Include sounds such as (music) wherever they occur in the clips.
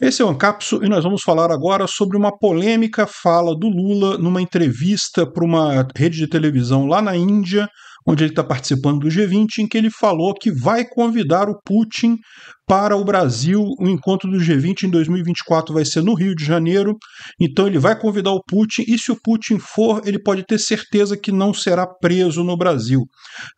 Esse é o Ancapso e nós vamos falar agora sobre uma polêmica fala do Lula numa entrevista para uma rede de televisão lá na Índia, onde ele está participando do G20, em que ele falou que vai convidar o Putin para o Brasil. O encontro do G20 em 2024 vai ser no Rio de Janeiro. Então ele vai convidar o Putin e se o Putin for, ele pode ter certeza que não será preso no Brasil.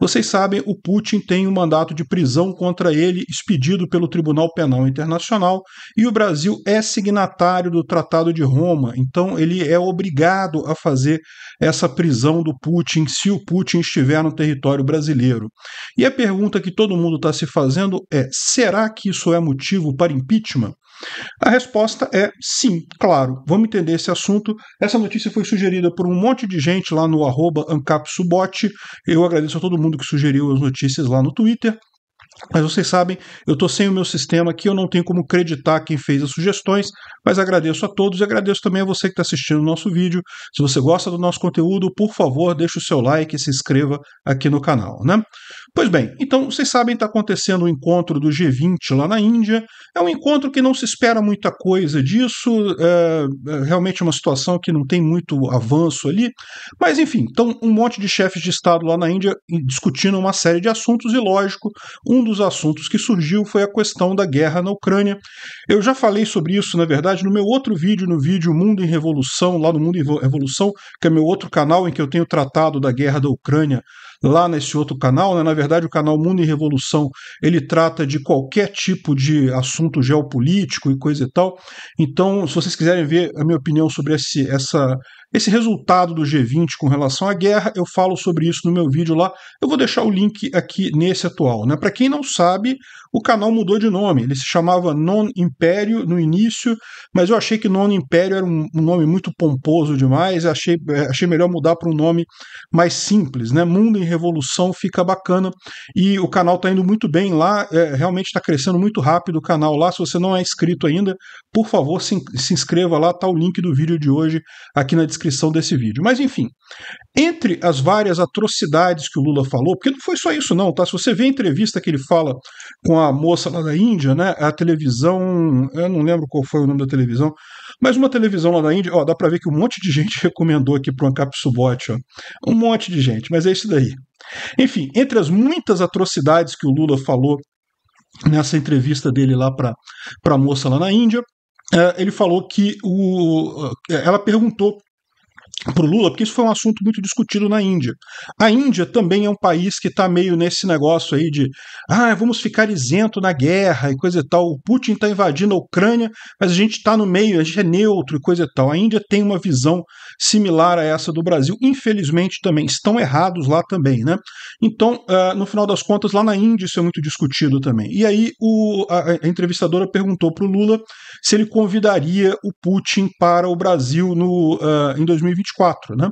Vocês sabem, o Putin tem um mandato de prisão contra ele expedido pelo Tribunal Penal Internacional e o Brasil é signatário do Tratado de Roma. Então ele é obrigado a fazer essa prisão do Putin se o Putin estiver no território brasileiro. E a pergunta que todo mundo está se fazendo é: será que isso é motivo para impeachment? A resposta é sim, claro. Vamos entender esse assunto. Essa notícia foi sugerida por um monte de gente lá no arroba ancapsubot. Eu agradeço a todo mundo que sugeriu as notícias lá no Twitter. Mas vocês sabem, eu estou sem o meu sistema aqui, eu não tenho como acreditar quem fez as sugestões, mas agradeço a todos e agradeço também a você que está assistindo o nosso vídeo. Se você gosta do nosso conteúdo, por favor, deixe o seu like e se inscreva aqui no canal. Né? Pois bem, então vocês sabem está acontecendo o um encontro do G20 lá na Índia. É um encontro que não se espera muita coisa disso, é, é realmente uma situação que não tem muito avanço ali. Mas enfim, então um monte de chefes de Estado lá na Índia discutindo uma série de assuntos e, lógico, um dos assuntos que surgiu foi a questão da guerra na Ucrânia. Eu já falei sobre isso, na verdade, no meu outro vídeo, no vídeo Mundo em Revolução, lá no Mundo em Revolução, que é meu outro canal em que eu tenho tratado da guerra da Ucrânia lá nesse outro canal, né? na verdade o canal Mundo em Revolução, ele trata de qualquer tipo de assunto geopolítico e coisa e tal, então se vocês quiserem ver a minha opinião sobre esse, essa, esse resultado do G20 com relação à guerra, eu falo sobre isso no meu vídeo lá. Eu vou deixar o link aqui nesse atual. Né? Para quem não sabe, o canal mudou de nome. Ele se chamava Non Império no início, mas eu achei que Non Império era um, nome muito pomposo demais. Achei, eh, achei melhor mudar para um nome mais simples. Né? Mundo em Revolução fica bacana. E o canal está indo muito bem lá. É, realmente está crescendo muito rápido o canal lá. Se você não é inscrito ainda, por favor, se, se inscreva lá. Está o link do vídeo de hoje aqui na descrição descrição desse vídeo. Mas enfim, entre as várias atrocidades que o Lula falou, porque não foi só isso não, tá? Se você vê a entrevista que ele fala com a moça lá da Índia, né? A televisão, eu não lembro qual foi o nome da televisão, mas uma televisão lá da Índia, ó, dá para ver que um monte de (laughs) gente recomendou aqui pro Ancap Subot, ó. Um monte de gente, mas é isso daí. Enfim, entre as muitas atrocidades que o Lula falou nessa entrevista dele lá para a moça lá na Índia, é, ele falou que o, é, ela perguntou para o Lula, porque isso foi um assunto muito discutido na Índia. A Índia também é um país que está meio nesse negócio aí de ah, vamos ficar isento na guerra e coisa e tal. O Putin está invadindo a Ucrânia, mas a gente está no meio, a gente é neutro e coisa e tal. A Índia tem uma visão similar a essa do Brasil, infelizmente também. Estão errados lá também, né? Então, uh, no final das contas, lá na Índia isso é muito discutido também. E aí o, a, a entrevistadora perguntou para o Lula se ele convidaria o Putin para o Brasil no, uh, em 2022. 2024. Né?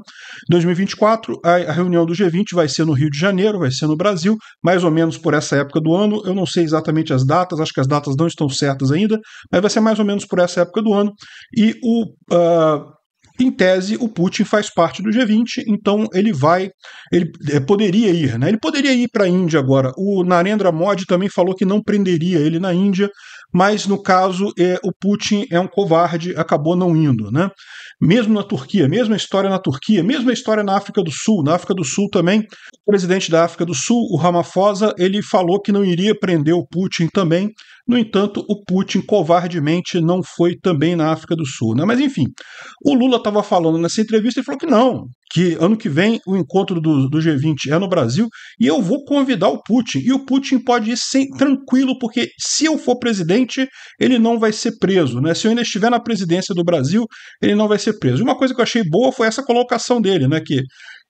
2024, a, a reunião do G20 vai ser no Rio de Janeiro, vai ser no Brasil, mais ou menos por essa época do ano. Eu não sei exatamente as datas, acho que as datas não estão certas ainda, mas vai ser mais ou menos por essa época do ano. E o. Uh, em tese, o Putin faz parte do G20, então ele vai, ele é, poderia ir, né? Ele poderia ir para a Índia agora. O Narendra Modi também falou que não prenderia ele na Índia, mas no caso é, o Putin é um covarde, acabou não indo. Né? Mesmo na Turquia, mesma história na Turquia, mesma história na África do Sul. Na África do Sul também, o presidente da África do Sul, o Ramaphosa, ele falou que não iria prender o Putin também. No entanto, o Putin covardemente não foi também na África do Sul. Né? Mas enfim, o Lula estava falando nessa entrevista e falou que não, que ano que vem o encontro do, do, G20 é no Brasil, e eu vou convidar o Putin. E o Putin pode ir sem, tranquilo, porque se eu for presidente, ele não vai ser preso. Né? Se eu ainda estiver na presidência do Brasil, ele não vai ser preso. E uma coisa que eu achei boa foi essa colocação dele, né? Que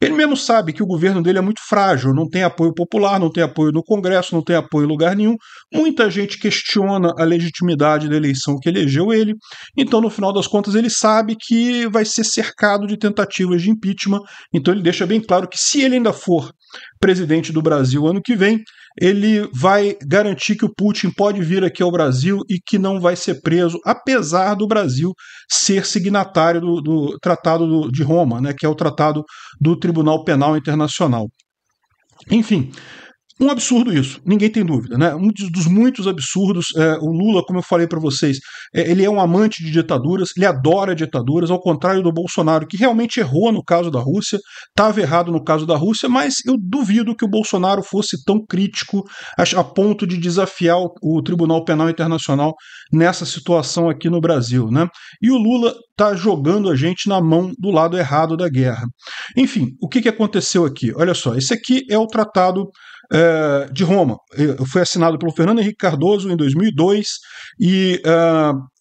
ele mesmo sabe que o governo dele é muito frágil, não tem apoio popular, não tem apoio no Congresso, não tem apoio em lugar nenhum. Muita gente questiona a legitimidade da eleição que elegeu ele. Então, no final das contas, ele sabe que vai ser cercado de tentativas de impeachment. Então, ele deixa bem claro que se ele ainda for presidente do Brasil ano que vem, ele vai garantir que o Putin pode vir aqui ao Brasil e que não vai ser preso, apesar do Brasil ser signatário do, do Tratado do, de Roma, né, que é o Tratado do Tribunal Penal Internacional. Enfim, um absurdo isso, ninguém tem dúvida, né? Um dos muitos absurdos, é, o Lula, como eu falei para vocês, é, ele é um amante de ditaduras, ele adora ditaduras, ao contrário do Bolsonaro, que realmente errou no caso da Rússia, estava errado no caso da Rússia, mas eu duvido que o Bolsonaro fosse tão crítico a, a ponto de desafiar o, o Tribunal Penal Internacional nessa situação aqui no Brasil, né? E o Lula está jogando a gente na mão do lado errado da guerra. Enfim, o que, que aconteceu aqui? Olha só, esse aqui é o tratado é, de Roma. eu fui assinado pelo Fernando Henrique Cardoso em 2002 e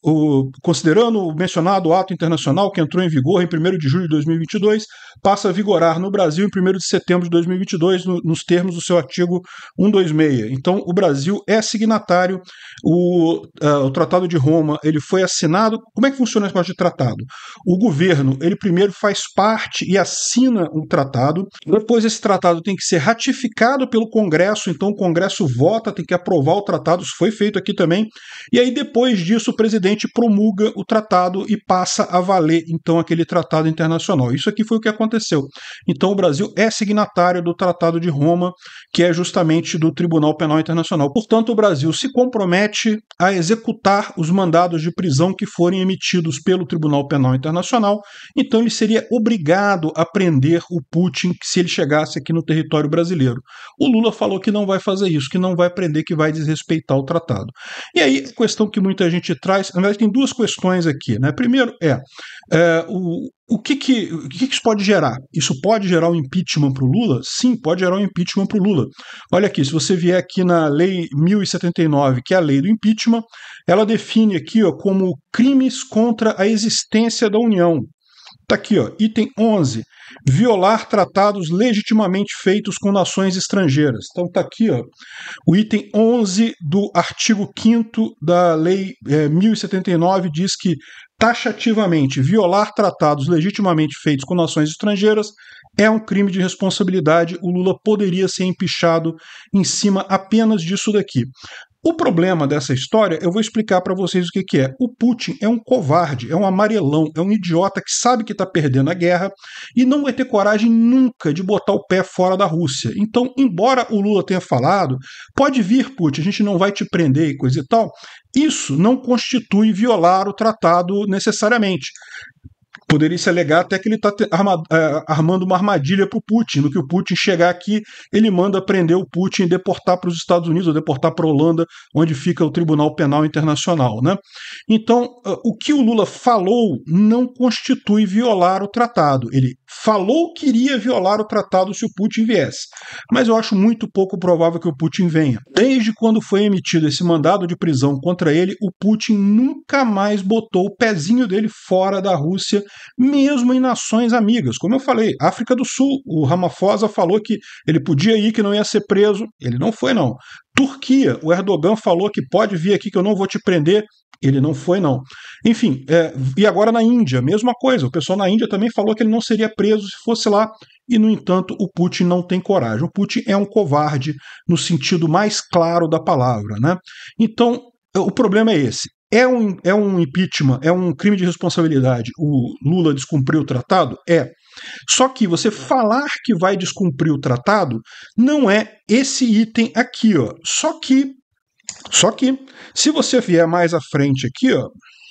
o, considerando o mencionado ato internacional que entrou em vigor em 1 de julho de 2022, passa a vigorar no Brasil em 1 de setembro de 2022, no, nos termos do seu artigo 126. Então, o Brasil é signatário, o, uh, o Tratado de Roma ele foi assinado. Como é que funciona esse parte de tratado? O governo, ele primeiro faz parte e assina um tratado, depois esse tratado tem que ser ratificado pelo Congresso, então o Congresso vota, tem que aprovar o tratado, isso foi feito aqui também, e aí depois disso o presidente promulga o tratado e passa a valer então aquele tratado internacional. Isso aqui foi o que aconteceu. Então o Brasil é signatário do Tratado de Roma, que é justamente do Tribunal Penal Internacional. Portanto, o Brasil se compromete a executar os mandados de prisão que forem emitidos pelo Tribunal Penal Internacional. Então ele seria obrigado a prender o Putin se ele chegasse aqui no território brasileiro. O Lula falou que não vai fazer isso, que não vai prender, que vai desrespeitar o tratado. E aí, a questão que muita gente traz, verdade, tem duas questões aqui. Né? Primeiro é, é o, o, que, que, o que, que isso pode gerar? Isso pode gerar um impeachment para o Lula? Sim, pode gerar um impeachment para o Lula. Olha aqui, se você vier aqui na Lei 1079, que é a lei do impeachment, ela define aqui ó, como crimes contra a existência da União. Está aqui, ó, item 11. Violar tratados legitimamente feitos com nações estrangeiras. Então está aqui ó, o item 11 do artigo 5 da Lei é, 1079 diz que taxativamente violar tratados legitimamente feitos com nações estrangeiras é um crime de responsabilidade. O Lula poderia ser empichado em cima apenas disso daqui. O problema dessa história, eu vou explicar para vocês o que, que, é. O Putin é um covarde, é um amarelão, é um idiota que sabe que está perdendo a guerra e não vai ter coragem nunca de botar o pé fora da Rússia. Então, embora o Lula tenha falado, pode vir, Putin, a gente não vai te prender e coisa e tal, isso não constitui violar o tratado necessariamente. Poderia se alegar até que ele está é, armando uma armadilha para o Putin. No que o Putin chegar aqui, ele manda prender o Putin e deportar para os Estados Unidos ou deportar para a Holanda, onde fica o Tribunal Penal Internacional. Né? Então, ah, o que o Lula falou não constitui violar o tratado. Ele falou que iria violar o tratado se o Putin viesse, mas eu acho muito pouco provável que o Putin venha. Desde quando foi emitido esse mandado de prisão contra ele, o Putin nunca mais botou o pezinho dele fora da Rússia mesmo em nações amigas. Como eu falei, África do Sul, o Ramaphosa falou que ele podia ir, que não ia ser preso. Ele não foi, não. Turquia, o Erdogan falou que pode vir aqui, que eu não vou te prender. Ele não foi, não. Enfim, é, e agora na Índia, mesma coisa. O pessoal na Índia também falou que ele não seria preso se fosse lá. E, no entanto, o Putin não tem coragem. O Putin é um covarde no sentido mais claro da palavra. Né? Então, o problema é esse. É um, é um impeachment, é um crime de responsabilidade. O Lula descumpriu o tratado? É. Só que você é. falar que vai descumprir o tratado não é esse item aqui, ó. Só que, só que, se você vier mais à frente aqui, ó,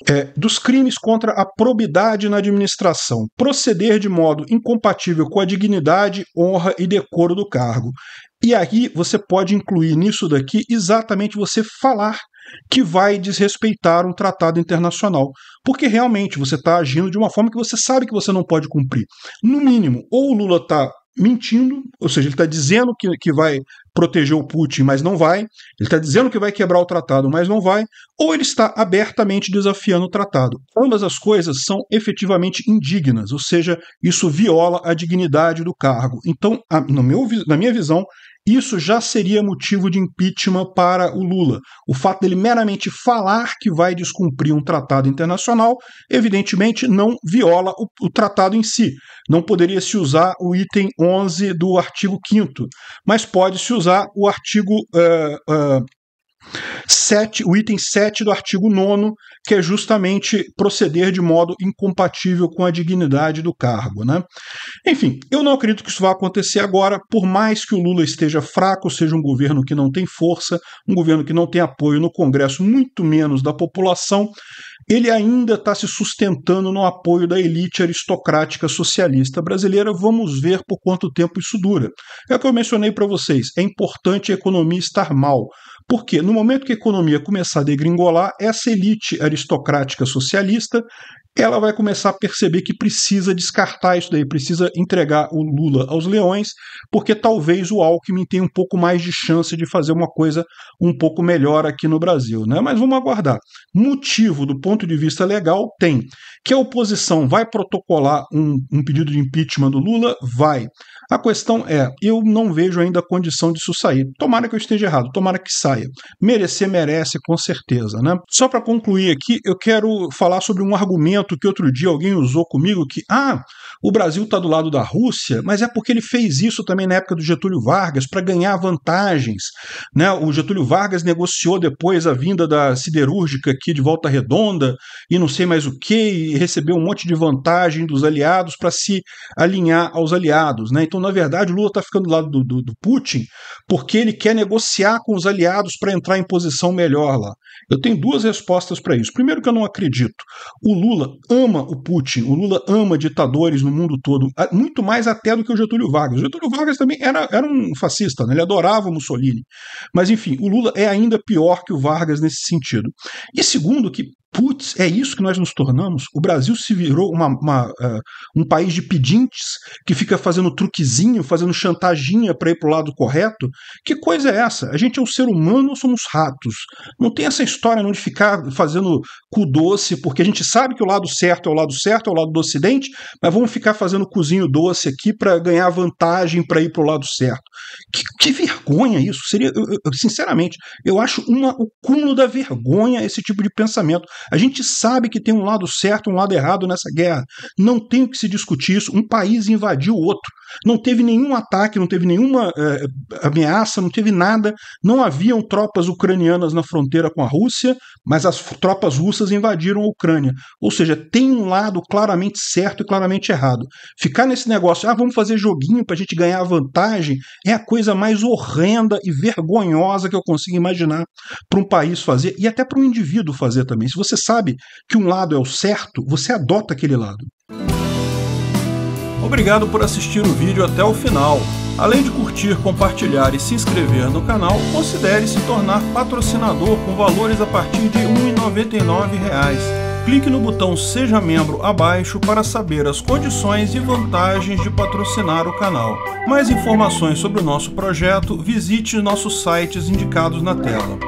é, dos crimes contra a probidade na administração, proceder de modo incompatível com a dignidade, honra e decoro do cargo. E aí você pode incluir nisso daqui exatamente você falar que vai desrespeitar um tratado internacional. Porque realmente você está agindo de uma forma que você sabe que você não pode cumprir. No mínimo, ou o Lula está mentindo, ou seja, ele está dizendo que, que vai proteger o Putin, mas não vai, ele está dizendo que vai quebrar o tratado, mas não vai, ou ele está abertamente desafiando o tratado. Ambas as coisas são efetivamente indignas, ou seja, isso viola a dignidade do cargo. Então, a, meu, na minha visão, isso já seria motivo de impeachment para o Lula. O fato dele meramente falar que vai descumprir um tratado internacional, evidentemente não viola o, o tratado em si. Não poderia se usar o item 11 do artigo 5, mas pode se usar o artigo. Uh, uh, Sete, o item 7 do artigo 9, que é justamente proceder de modo incompatível com a dignidade do cargo. Né? Enfim, eu não acredito que isso vá acontecer agora, por mais que o Lula esteja fraco, seja um governo que não tem força, um governo que não tem apoio no Congresso, muito menos da população, ele ainda está se sustentando no apoio da elite aristocrática socialista brasileira. Vamos ver por quanto tempo isso dura. É o que eu mencionei para vocês: é importante a economia estar mal porque no momento que a economia começar a degringolar, essa elite aristocrática socialista ela vai começar a perceber que precisa descartar isso daí, precisa entregar o Lula aos leões, porque talvez o Alckmin tenha um pouco mais de chance de fazer uma coisa um pouco melhor aqui no Brasil, né? Mas vamos aguardar. Motivo do ponto de vista legal tem que a oposição vai protocolar um, um pedido de impeachment do Lula, vai. A questão é, eu não vejo ainda a condição disso sair. Tomara que eu esteja errado, tomara que saia. Merecer merece com certeza, né? Só para concluir aqui, eu quero falar sobre um argumento argumento que outro dia alguém usou comigo que, ah, o Brasil está do lado da Rússia, mas é porque ele fez isso também na época do Getúlio Vargas para ganhar vantagens. Né? O Getúlio Vargas negociou depois a vinda da siderúrgica aqui de Volta Redonda e não sei mais o que, e recebeu um monte de vantagem dos aliados para se alinhar aos aliados. Né? Então, na verdade, o Lula está ficando do lado do, do, do Putin porque ele quer negociar com os aliados para entrar em posição melhor lá. Eu tenho duas respostas para isso. Primeiro, que eu não acredito. O Lula ama o Putin, o Lula ama ditadores no mundo todo, muito mais até do que o Getúlio Vargas. O Getúlio Vargas também era, era um fascista, né? ele adorava o Mussolini. Mas, enfim, o Lula é ainda pior que o Vargas nesse sentido. E segundo, que Putz, é isso que nós nos tornamos? O Brasil se virou uma, uma, uh, um país de pedintes que fica fazendo truquezinho, fazendo chantaginha para ir para o lado correto? Que coisa é essa? A gente é um ser humano ou somos ratos? Não tem essa história não de ficar fazendo cu doce, porque a gente sabe que o lado certo é o lado certo, é o lado do Ocidente, mas vamos ficar fazendo cozinho doce aqui para ganhar vantagem para ir para o lado certo. Que, que, vergonha isso! Seria, eu, eu, sinceramente, eu acho uma, o cúmulo da vergonha esse tipo de pensamento. A gente sabe que tem um lado certo um lado errado nessa guerra. Não tem o que se discutir isso. Um país invadiu o outro. Não teve nenhum ataque, não teve nenhuma eh, ameaça, não teve nada. Não haviam tropas ucranianas na fronteira com a Rússia, mas as tropas russas invadiram a Ucrânia. Ou seja, tem um lado claramente certo e claramente errado. Ficar nesse negócio, ah, vamos fazer joguinho para a gente ganhar vantagem, é a coisa mais horrenda e vergonhosa que eu consigo imaginar para um país fazer e até para um indivíduo fazer também. Se você você sabe que um lado é o certo, você adota aquele lado. Obrigado por assistir o vídeo até o final. Além de curtir, compartilhar e se inscrever no canal, considere se tornar patrocinador com valores a partir de R$ 1,99 clique no botão Seja Membro abaixo para saber as condições e vantagens de patrocinar o canal. Mais informações sobre o nosso projeto, visite nossos sites indicados na tela.